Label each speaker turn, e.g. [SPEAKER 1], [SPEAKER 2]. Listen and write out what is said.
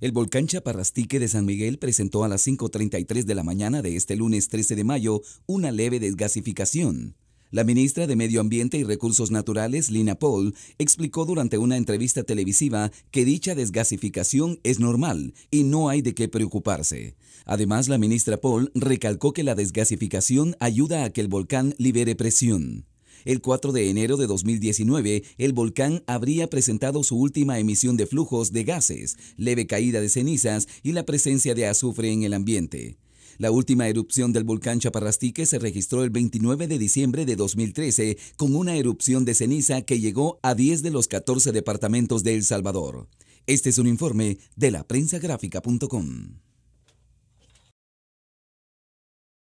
[SPEAKER 1] El volcán Chaparrastique de San Miguel presentó a las 5.33 de la mañana de este lunes 13 de mayo una leve desgasificación. La ministra de Medio Ambiente y Recursos Naturales, Lina Paul, explicó durante una entrevista televisiva que dicha desgasificación es normal y no hay de qué preocuparse. Además, la ministra Paul recalcó que la desgasificación ayuda a que el volcán libere presión. El 4 de enero de 2019, el volcán habría presentado su última emisión de flujos de gases, leve caída de cenizas y la presencia de azufre en el ambiente. La última erupción del volcán Chaparrastique se registró el 29 de diciembre de 2013 con una erupción de ceniza que llegó a 10 de los 14 departamentos de El Salvador. Este es un informe de la